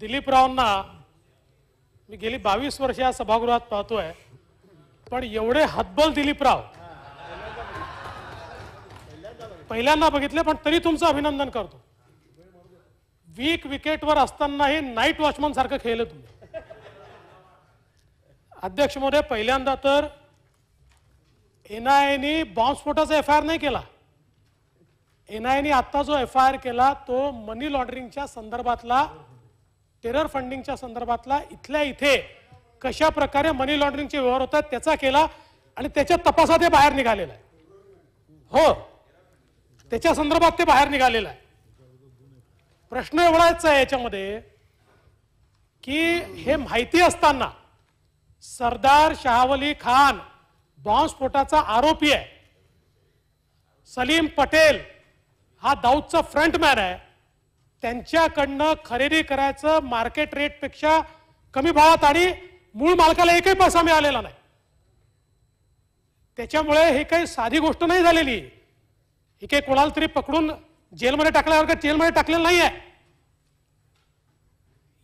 दिलीपरावांना मी गेली बावीस वर्ष या सभागृहात पाहतोय पण एवढे हतबल दिलीपराव पहिल्यांदा बघितले पण तरी तुमचं अभिनंदन करतो वीक विकेटवर असतानाही नाईट वॉचमन सारखं खेळलं तुम्ही अध्यक्ष मोदय पहिल्यांदा तर एन आय एने बॉम्बस्फोटाचा एफ आय आर नाही केला एने आता जो एफ आय आर केला तो मनी लॉन्ड्रिंगच्या संदर्भातला टेरर फंडिंगच्या संदर्भातला इथल्या इथे कशा प्रकारे मनी लॉन्ड्रिंगचे व्यवहार होतात त्याचा केला आणि त्याच्या तपासात हे बाहेर निघालेलं आहे हो त्याच्या संदर्भात ते बाहेर निघालेलं आहे प्रश्न एवढाच आहे याच्यामध्ये की हे माहिती असताना सरदार शहावली खान बॉम्बस्फोटाचा आरोपी आहे सलीम पटेल हा दाऊदचा फ्रंटमॅन आहे त्यांच्याकडनं खरेदी करायचं मार्केट रेटपेक्षा कमी भावात आणि मूळ मालकाला एकही पैसा मिळालेला नाही त्याच्यामुळे हे काही साधी गोष्ट नाही झालेली हे काही कोणाला तरी पकडून जेलमध्ये टाकल्यावर का जेलमध्ये टाकलेलं नाही आहे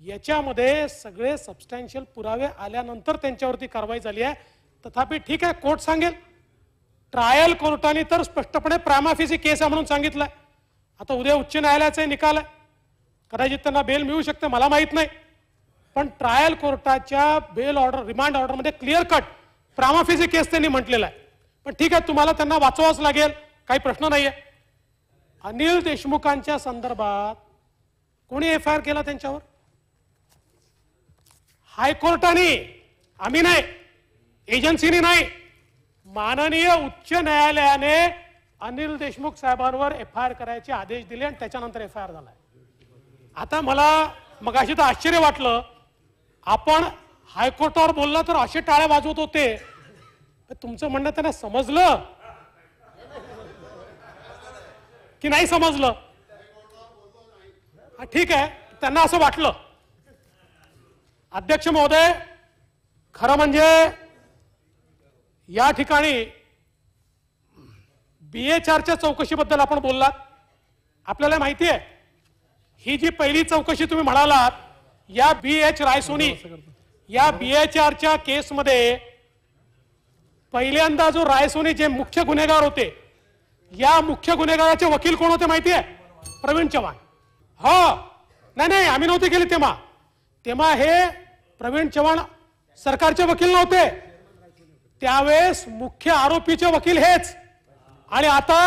याच्यामध्ये सगळे सबस्टॅन्शियल पुरावे आल्यानंतर त्यांच्यावरती कारवाई झाली आहे तथापि ठीक आहे कोर्ट सांगेल ट्रायल कोर्टाने तर स्पष्टपणे प्रामाफीची केस आहे म्हणून सांगितलं आता उद्या उच्च न्यायालयाचा निकाल आहे कदाचित त्यांना बेल मिळू शकते मला माहीत नाही पण ट्रायल कोर्टाच्या बेल ऑर्डर रिमांड ऑर्डरमध्ये क्लिअर कट प्रामाफिसी केस त्यांनी म्हटलेला आहे पण ठीक आहे तुम्हाला त्यांना वाचवावंच लागेल काही प्रश्न नाही आहे अनिल देशमुखांच्या संदर्भात कोणी एफ आय आर केला त्यांच्यावर हायकोर्टाने आम्ही नाही एजन्सीने नाही माननीय उच्च न्यायालयाने अनिल देशमुख साहेबांवर एफ आय आर करायचे आदेश दिले आणि त्याच्यानंतर एफ आय आर झाला आता मला मग अशी तर आश्चर्य वाटलं आपण हायकोर्टावर बोलला तर असे टाळ्या वाजवत होते तुमचं म्हणणं त्यांना समजलं की नाही समजलं हा ठीक आहे त्यांना असं वाटलं अध्यक्ष महोदय खरं म्हणजे या ठिकाणी बी च्या आरच्या चौकशीबद्दल आपण बोललात आपल्याला माहिती आहे ही जी पहिली चौकशी तुम्ही म्हणालात या बी एच रायसोनी या बी एच आरच्या केसमध्ये पहिल्यांदा जो रायसोनी जे मुख्य गुन्हेगार होते या मुख्य गुन्हेगाराचे वकील कोण होते माहिती आहे प्रवीण चव्हाण हो नाही नाही आम्ही नव्हते गेले तेव्हा तेव्हा हे प्रवीण चव्हाण सरकारचे वकील नव्हते त्यावेळेस मुख्य आरोपीचे वकील हेच आणि आता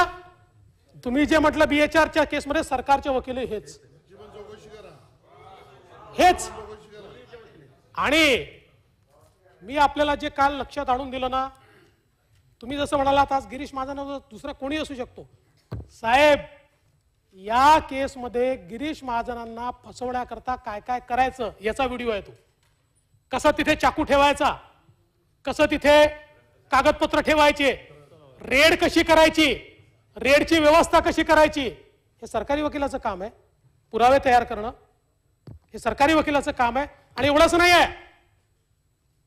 तुम्ही जे म्हटलं बीएचआरच्या केसमध्ये सरकारचे वकील हेच हेच आणि मी आपल्याला जे काल लक्षात आणून दिलं ना तुम्ही जसं म्हणालात आज गिरीश माझा नाव दुसरा कोणी असू शकतो साहेब या केसमध्ये गिरीश महाजनांना फसवण्याकरता काय काय करायचं याचा व्हिडिओ आहे तो कसं तिथे चाकू ठेवायचा कसं तिथे कागदपत्र ठेवायचे रेड कशी करायची रेडची व्यवस्था कशी करायची हे सरकारी वकिलाचं काम आहे पुरावे तयार करणं हे सरकारी वकिलाचं काम आहे आणि एवढंच नाही आहे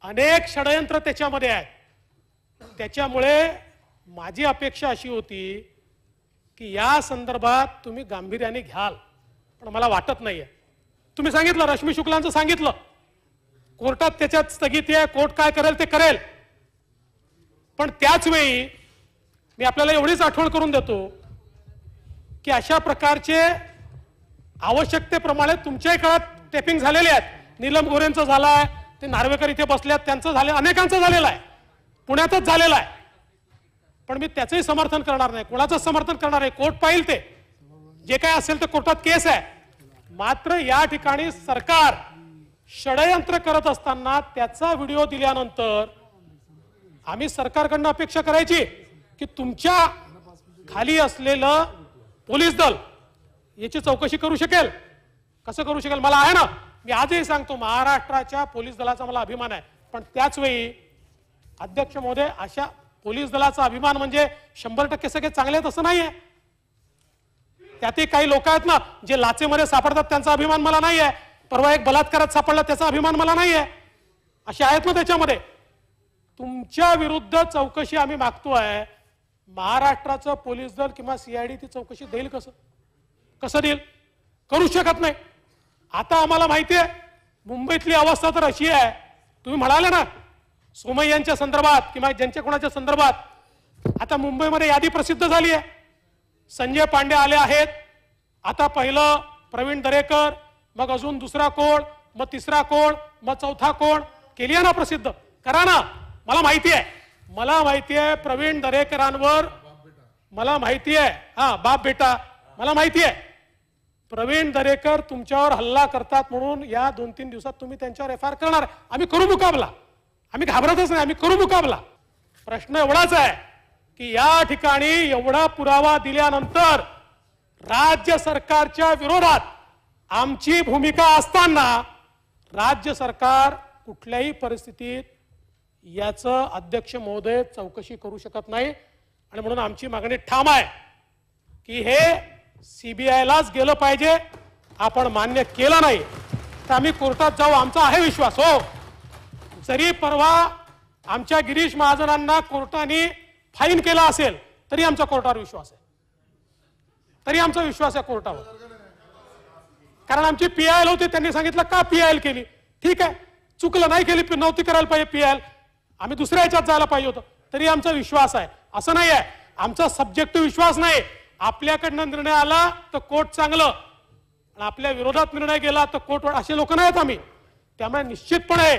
अनेक षडयंत्र त्याच्यामध्ये आहेत त्याच्यामुळे माझी अपेक्षा अशी होती की या संदर्भात तुम्ही गांभीर्याने घ्याल पण मला वाटत नाही आहे तुम्ही सांगितलं रश्मी शुक्लांचं सांगितलं कोर्टात त्याच्यात स्थगिती आहे कोर्ट काय करेल ते करेल पण त्याच वेळी मी आपल्याला एवढीच आठवण करून देतो की अशा प्रकारचे आवश्यकतेप्रमाणे तुमच्याही काळात टेपिंग झालेले आहेत नीलम गोरेंचं झालं आहे ते नार्वेकर इथे बसले आहेत त्यांचं झालं अनेकांचं झालेलं आहे पुण्यातच झालेलं आहे पण मी त्याचंही समर्थन करणार नाही कोणाचं समर्थन करणार आहे कोर्ट पाहिल ते जे काय असेल ते कोर्टात केस आहे मात्र या ठिकाणी सरकार षडयंत्र करत असताना त्याचा व्हिडिओ दिल्यानंतर आम्ही सरकारकडनं अपेक्षा करायची की तुमच्या खाली असलेलं पोलीस दल याची चौकशी करू शकेल कसं करू शकेल मला आहे ना मी आजही सांगतो महाराष्ट्राच्या पोलीस दलाचा मला अभिमान आहे पण त्याच वेळी अध्यक्ष महोदय अशा पोलीस दलाचा अभिमान म्हणजे शंभर टक्के सगळे चांगले आहेत असं नाहीये त्यातही काही लोक आहेत ना जे लाचेमध्ये सापडतात त्यांचा अभिमान मला नाही आहे परवा एक बलात्कारात सापडला त्याचा अभिमान मला नाही आहे असे आहेत ना त्याच्यामध्ये तुमच्या विरुद्ध चौकशी आम्ही मागतो आहे महाराष्ट्राचं पोलीस दल किंवा सीआयडी ती चौकशी देईल कसं कसं देईल करू शकत नाही आता आम्हाला माहिती आहे मुंबईतली अवस्था तर अशी आहे तुम्ही म्हणाले ना सोमय्यांच्या यांच्या संदर्भात किंवा ज्यांच्या कोणाच्या संदर्भात आता मुंबईमध्ये यादी प्रसिद्ध झाली आहे संजय पांडे आले आहेत आता पहिलं प्रवीण दरेकर मग अजून दुसरा कोण मग तिसरा कोण मग चौथा कोण केली आहे ना प्रसिद्ध करा ना मला माहिती आहे मला माहिती आहे प्रवीण दरेकरांवर मला माहिती आहे हा बाप बेटा मला माहिती आहे प्रवीण दरेकर तुमच्यावर हल्ला करतात म्हणून या दोन तीन दिवसात तुम्ही त्यांच्यावर एफ आय आर करणार आम्ही करू मुकाबला आम्ही घाबरतच नाही आम्ही करू मुकाबला प्रश्न एवढाच आहे की या ठिकाणी एवढा पुरावा दिल्यानंतर राज्य सरकारच्या विरोधात आमची भूमिका असताना राज्य सरकार कुठल्याही परिस्थितीत याचं अध्यक्ष महोदय चौकशी करू शकत नाही आणि म्हणून आमची मागणी ठाम आहे की हे सीबीआयलाच गेलं पाहिजे आपण मान्य केलं नाही तर आम्ही कोर्टात जाऊ आमचा आहे विश्वास हो जरी परवा आमच्या गिरीश महाजनांना कोर्टाने फाईन केला असेल तरी आमचा कोर्टावर विश्वास आहे तरी आमचा विश्वास आहे कोर्टावर कारण आमची पी आय एल होती त्यांनी सांगितलं का पी आय एल केली ठीक आहे चुकलं नाही केली नव्हती करायला पाहिजे पी आय एल आम्ही दुसऱ्या ह्याच्यात जायला पाहिजे होतं तरी आमचा विश्वास आहे असं नाही आहे आमचा सब्जेक्ट विश्वास नाही आपल्याकडनं निर्णय आला तर कोर्ट चांगलं आणि आपल्या विरोधात निर्णय गेला तर कोर्ट असे लोक नाहीत आम्ही त्यामुळे निश्चितपणे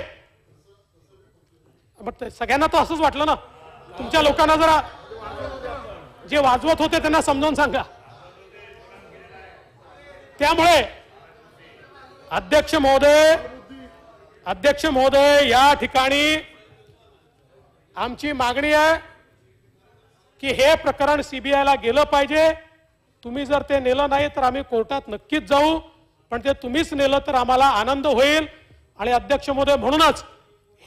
सगळ्यांना तर असंच वाटलं ना तुमच्या लोकांना जरा जे वाजवत होते त्यांना समजावून सांगा त्यामुळे अध्यक्ष महोदय अध्यक्ष महोदय या ठिकाणी आमची मागणी आहे की हे प्रकरण सीबीआयला गेलं पाहिजे तुम्ही जर ते नेलं नाही तर आम्ही कोर्टात नक्कीच जाऊ पण ते तुम्हीच नेलं तर आम्हाला आनंद होईल आणि अध्यक्ष महोदय म्हणूनच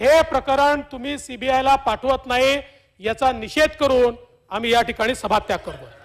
हे प्रकरण तुम्ही सीबीआयला पाठवत नाही याचा निषेध करून आम्ही या ठिकाणी सभात्याग करतो